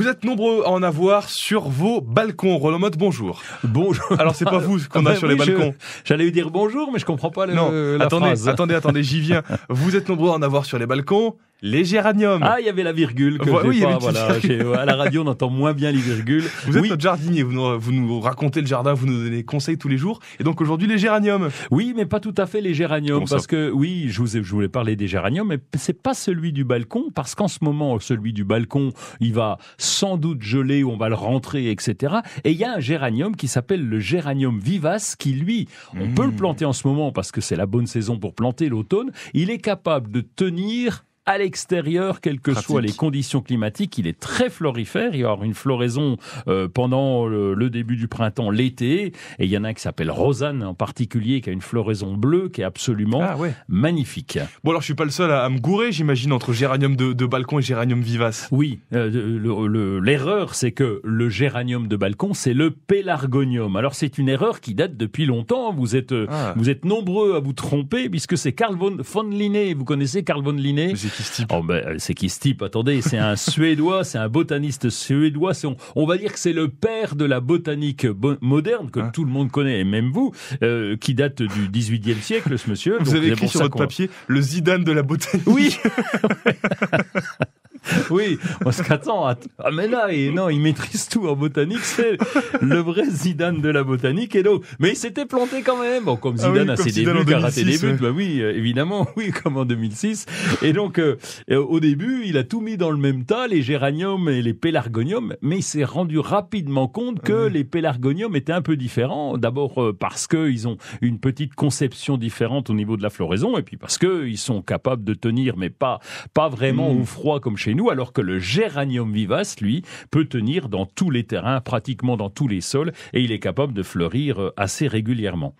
Vous êtes nombreux à en avoir sur vos balcons. Roland Mott, bonjour. Bonjour. Alors c'est pas vous qu'on a ah, sur les balcons. J'allais dire bonjour, mais je comprends pas le, la attendez, Attendez, attendez, j'y viens. Vous êtes nombreux à en avoir sur les balcons les géraniums. Ah, il y avait la virgule que oui, à la radio, on entend moins bien les virgules. Vous êtes notre jardinier, vous nous, racontez le jardin, vous nous donnez conseils tous les jours. Et donc aujourd'hui, les géraniums. Oui, mais pas tout à fait les géraniums. parce que oui, je, voulais parler des géraniums, mais c'est pas celui du balcon, parce qu'en ce moment, celui du balcon, il va sans doute geler, on va le rentrer, etc. Et il y a un géranium qui s'appelle le géranium vivace, qui lui, on peut le mmh. planter en ce moment, parce que c'est la bonne saison pour planter l'automne, il est capable de tenir à l'extérieur, quelles que soient les conditions climatiques. Il est très florifère. Il y aura une floraison euh, pendant le, début du printemps, l'été. Et il y en a un qui s'appelle Rosanne en particulier, qui a une floraison bleue qui est absolument ah, magnifique. Bon, alors je suis pas le seul à, me gourer, j'imagine, entre géranium de, balcon et géranium vivace. Oui, euh, l'erreur, c'est que le géranium de balcon, c'est le pélargonium. Alors c'est une erreur qui date depuis longtemps. Vous êtes, euh, ah. vous êtes nombreux à vous tromper puisque c'est Carl von, von Linné. Vous connaissez Carl von Linné oh ben, C'est qui ce type Attendez, c'est un Suédois, c'est un botaniste suédois. On, on, va dire que c'est le père de la botanique moderne que hein tout le monde connaît, et même vous, euh, qui date du 18e siècle, ce monsieur. Vous avez écrit sur votre papier le Zidane de la botanique. Oui oui, on se Ah mais là, et non, il maîtrise tout en botanique, c'est le vrai Zidane de la botanique. Et donc, mais il s'était planté quand même. Bon, comme ah Zidane oui, a ses débuts, a raté buts, bah oui, euh, évidemment, oui, comme en 2006. Et donc, euh, euh, au début, il a tout mis dans le même tas, les géraniums et les pélargoniums, mais il s'est rendu rapidement compte que les pélargoniums étaient un peu différents. D'abord parce qu'ils ont une petite conception différente au niveau de la floraison, et puis parce qu'ils sont capables de tenir, mais pas, pas vraiment mmh. au froid comme chez nous alors que le géranium vivace, lui, peut tenir dans tous les terrains, pratiquement dans tous les sols, et il est capable de fleurir euh, assez régulièrement.